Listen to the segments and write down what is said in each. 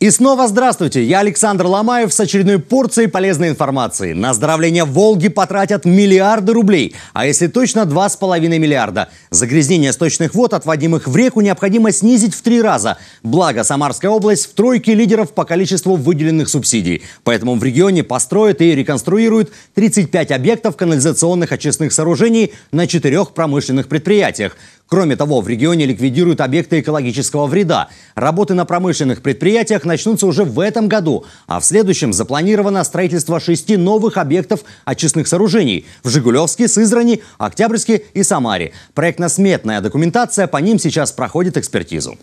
И снова здравствуйте, я Александр Ломаев с очередной порцией полезной информации. На оздоровление Волги потратят миллиарды рублей, а если точно 2,5 миллиарда. Загрязнение сточных вод, отводимых в реку, необходимо снизить в три раза. Благо, Самарская область в тройке лидеров по количеству выделенных субсидий. Поэтому в регионе построят и реконструируют 35 объектов канализационных очистных сооружений на четырех промышленных предприятиях. Кроме того, в регионе ликвидируют объекты экологического вреда. Работы на промышленных предприятиях начнутся уже в этом году, а в следующем запланировано строительство шести новых объектов очистных сооружений в Жигулевске, Сызрани, Октябрьске и Самаре. Проектно-сметная документация по ним сейчас проходит экспертизу.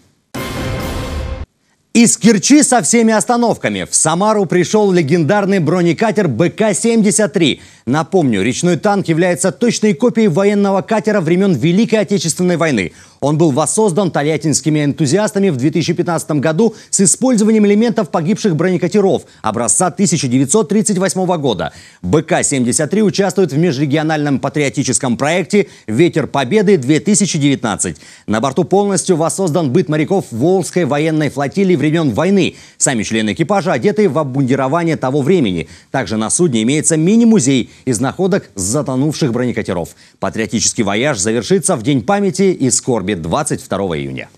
Из Керчи со всеми остановками в Самару пришел легендарный бронекатер БК-73. Напомню, речной танк является точной копией военного катера времен Великой Отечественной войны. Он был воссоздан тольяттинскими энтузиастами в 2015 году с использованием элементов погибших бронекатеров образца 1938 года. БК-73 участвует в межрегиональном патриотическом проекте «Ветер Победы-2019». На борту полностью воссоздан быт моряков Волжской военной флотилии времен войны. Сами члены экипажа одеты в обмундирование того времени. Также на судне имеется мини-музей из находок затонувших бронекатеров. Патриотический вояж завершится в День памяти и скорби Дерби 22 июня.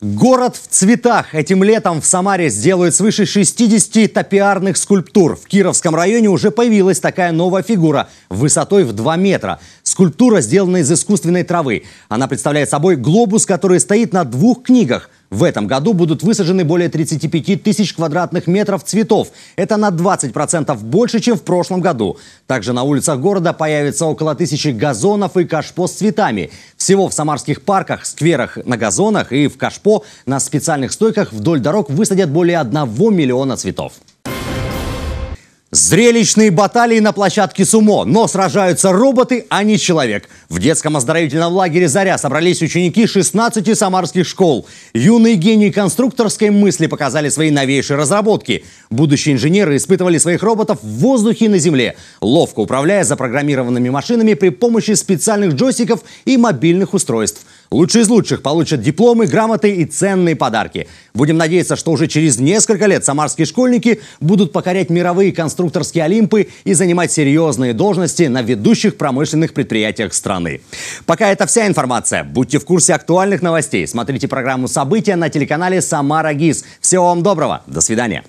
Город в цветах. Этим летом в Самаре сделают свыше 60 топиарных скульптур. В Кировском районе уже появилась такая новая фигура высотой в 2 метра. Скульптура сделана из искусственной травы. Она представляет собой глобус, который стоит на двух книгах – в этом году будут высажены более 35 тысяч квадратных метров цветов. Это на 20% больше, чем в прошлом году. Также на улицах города появится около тысячи газонов и кашпо с цветами. Всего в самарских парках, скверах на газонах и в кашпо на специальных стойках вдоль дорог высадят более 1 миллиона цветов. Зрелищные баталии на площадке Сумо, но сражаются роботы, а не человек. В детском оздоровительном лагере «Заря» собрались ученики 16 самарских школ. Юные гении конструкторской мысли показали свои новейшие разработки. Будущие инженеры испытывали своих роботов в воздухе и на земле, ловко управляя запрограммированными машинами при помощи специальных джойстиков и мобильных устройств – Лучшие из лучших получат дипломы, грамоты и ценные подарки. Будем надеяться, что уже через несколько лет самарские школьники будут покорять мировые конструкторские олимпы и занимать серьезные должности на ведущих промышленных предприятиях страны. Пока это вся информация. Будьте в курсе актуальных новостей. Смотрите программу «События» на телеканале «Самара ГИС». Всего вам доброго. До свидания.